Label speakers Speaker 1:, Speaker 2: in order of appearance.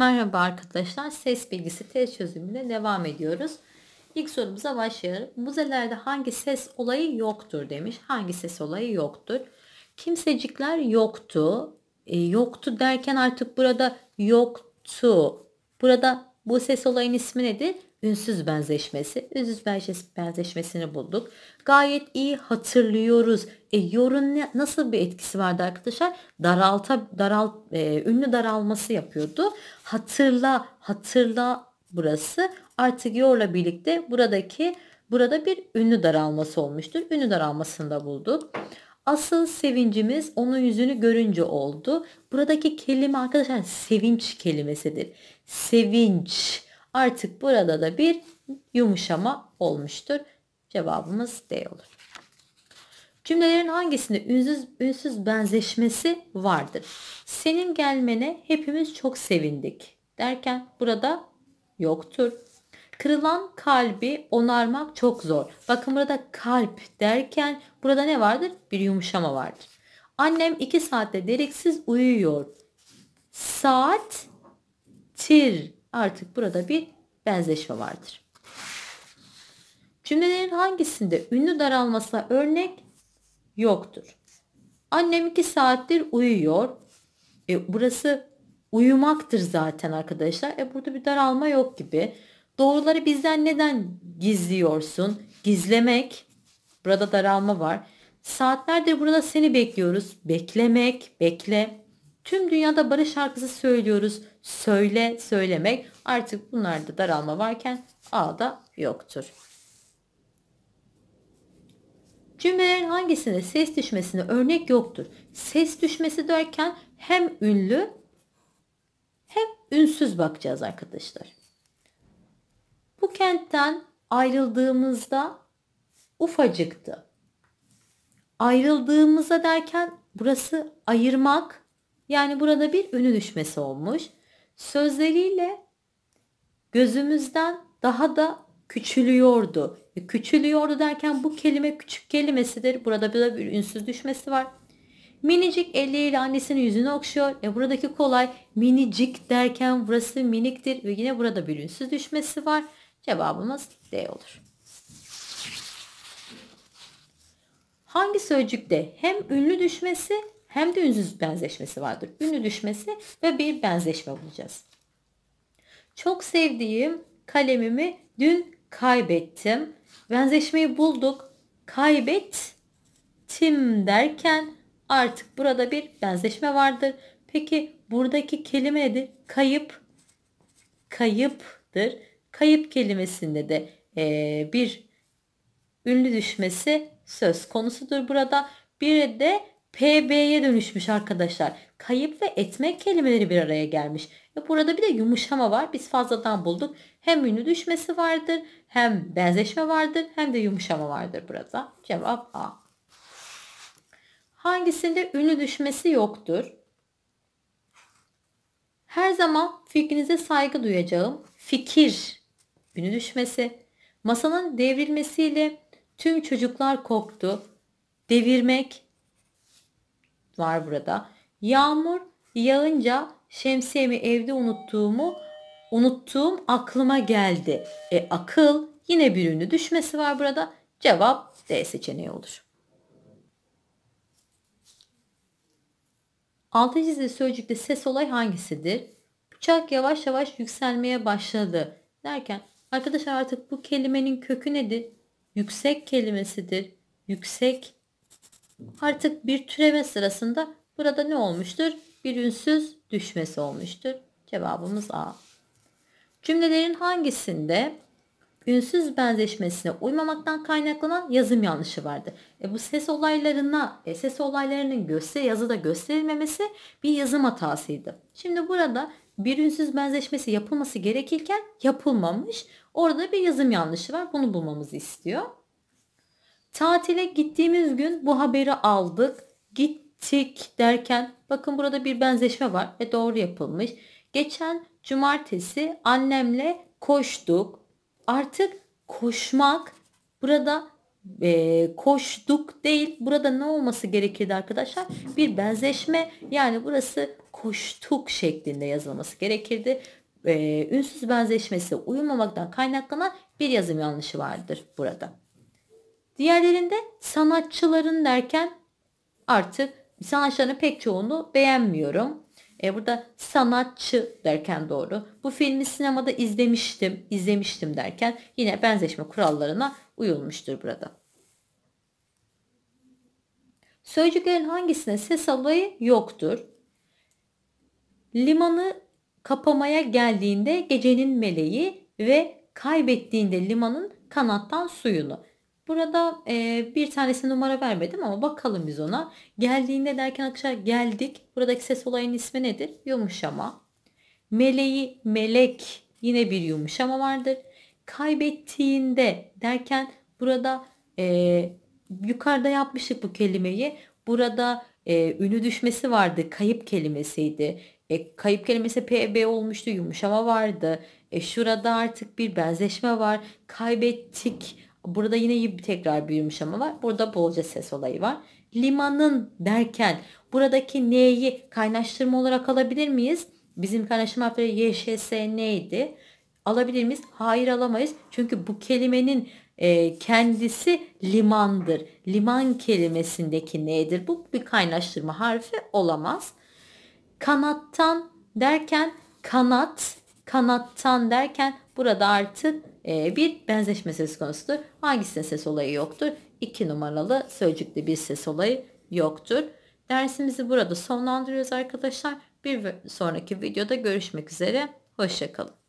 Speaker 1: Merhaba arkadaşlar. Ses bilgisi test çözümüne devam ediyoruz. İlk sorumuza başlayalım. Müzelerde hangi ses olayı yoktur demiş. Hangi ses olayı yoktur? Kimsecikler yoktu. E, yoktu derken artık burada yoktu. Burada bu ses olayın ismi nedir? ünsüz benzeşmesi, ünsüz benzeşmesini bulduk. Gayet iyi hatırlıyoruz. E, yorun ne, nasıl bir etkisi vardı arkadaşlar? Daralta, daral, e, ünlü daralması yapıyordu. Hatırla, hatırla burası. Artık yorla birlikte buradaki burada bir ünlü daralması olmuştur. Ünlü daralmasında bulduk. Asıl sevincimiz onun yüzünü görünce oldu. Buradaki kelime arkadaşlar sevinç kelimesidir. Sevinç Artık burada da bir yumuşama olmuştur. Cevabımız D olur. Cümlelerin hangisinde ünsüz, ünsüz benzeşmesi vardır? Senin gelmene hepimiz çok sevindik derken burada yoktur. Kırılan kalbi onarmak çok zor. Bakın burada kalp derken burada ne vardır? Bir yumuşama vardır. Annem iki saatte deliksiz uyuyor. Saat tir Artık burada bir benzeşme vardır. Cümlelerin hangisinde ünlü daralmasına örnek yoktur? Annem iki saattir uyuyor. E, burası uyumaktır zaten arkadaşlar. E, burada bir daralma yok gibi. Doğruları bizden neden gizliyorsun? Gizlemek. Burada daralma var. Saatlerdir burada seni bekliyoruz. Beklemek, bekle. Tüm dünyada barış şarkısı söylüyoruz. Söyle, söylemek. Artık bunlarda daralma varken a da yoktur. Cümlelerin hangisinde ses düşmesine örnek yoktur? Ses düşmesi derken hem ünlü hem ünsüz bakacağız arkadaşlar. Bu kentten ayrıldığımızda ufacıktı. Ayrıldığımızda derken burası ayırmak yani burada bir ünü düşmesi olmuş. Sözleriyle gözümüzden daha da küçülüyordu. E, küçülüyordu derken bu kelime küçük kelimesidir. Burada bir, bir ünsüz düşmesi var. Minicik elleriyle annesinin yüzünü okşuyor. E buradaki kolay minicik derken burası miniktir ve yine burada bir ünsüz düşmesi var. Cevabımız D olur. Hangi sözcükte hem ünlü düşmesi hem de ünsüz benzeşmesi vardır. Ünlü düşmesi ve bir benzeşme bulacağız. Çok sevdiğim kalemimi dün kaybettim. Benzeşmeyi bulduk. Kaybettim derken artık burada bir benzeşme vardır. Peki buradaki kelime nedir? Kayıp. Kayıptır. Kayıp kelimesinde de e, bir ünlü düşmesi söz konusudur burada. Bir de PB'ye dönüşmüş arkadaşlar. Kayıp ve etmek kelimeleri bir araya gelmiş. Ve burada bir de yumuşama var. Biz fazladan bulduk. Hem ünlü düşmesi vardır, hem benzeşme vardır, hem de yumuşama vardır burada. Cevap A. Hangisinde ünlü düşmesi yoktur? Her zaman fikrinize saygı duyacağım. Fikir ünlü düşmesi. Masanın devrilmesiyle tüm çocuklar korktu. Devirmek var burada. Yağmur yağınca şemsiyemi evde unuttuğumu unuttuğum aklıma geldi. E akıl yine bir ünlü düşmesi var burada. Cevap D seçeneği olur. Altı çizili sözcükte ses olay hangisidir? Uçak yavaş yavaş yükselmeye başladı derken arkadaşlar artık bu kelimenin kökü nedir? Yüksek kelimesidir. Yüksek Artık bir türeme sırasında burada ne olmuştur? Bir ünsüz düşmesi olmuştur. Cevabımız A. Cümlelerin hangisinde ünsüz benzeşmesine uymamaktan kaynaklanan yazım yanlışı vardı. E bu ses olaylarına, e ses olaylarının göster yazıda gösterilmemesi bir yazım hatasıydı. Şimdi burada bir ünsüz benzeşmesi yapılması gerekirken yapılmamış. Orada bir yazım yanlışı var. Bunu bulmamızı istiyor. Tatile gittiğimiz gün bu haberi aldık. Gittik derken bakın burada bir benzeşme var ve doğru yapılmış. Geçen cumartesi annemle koştuk. Artık koşmak burada e, koştuk değil. Burada ne olması gerekirdi arkadaşlar? Bir benzeşme yani burası koştuk şeklinde yazılması gerekirdi. E, ünsüz benzeşmesi uyumamaktan kaynaklanan bir yazım yanlışı vardır burada. Diğerlerinde sanatçıların derken artık sanatçıların pek çoğunu beğenmiyorum. E, burada sanatçı derken doğru. Bu filmi sinemada izlemiştim, izlemiştim derken yine benzeşme kurallarına uyulmuştur burada. Sözcüklerin hangisine ses alayı yoktur? Limanı kapamaya geldiğinde gecenin meleği ve kaybettiğinde limanın kanattan suyunu. Burada e, bir tanesine numara vermedim ama bakalım biz ona. Geldiğinde derken arkadaşlar geldik. Buradaki ses olayının ismi nedir? Yumuşama. Meleği melek yine bir yumuşama vardır. Kaybettiğinde derken burada e, yukarıda yapmıştık bu kelimeyi. Burada e, ünü düşmesi vardı. Kayıp kelimesiydi. E, kayıp kelimesi PB olmuştu. Yumuşama vardı. E, şurada artık bir benzeşme var. Kaybettik Burada yine tekrar büyümüş ama var. Burada bolca ses olayı var. Limanın derken buradaki n'yi kaynaştırma olarak alabilir miyiz? Bizim kaynaştırma harfleri YŞS neydi? Alabilir miyiz? Hayır alamayız. Çünkü bu kelimenin e, kendisi limandır. Liman kelimesindeki nedir? Bu bir kaynaştırma harfi olamaz. Kanattan derken kanat, kanattan derken Burada artık e, bir benzeşme ses konusudur. Hangisinin ses olayı yoktur? İki numaralı sözcükte bir ses olayı yoktur. Dersimizi burada sonlandırıyoruz arkadaşlar. Bir sonraki videoda görüşmek üzere. Hoşçakalın.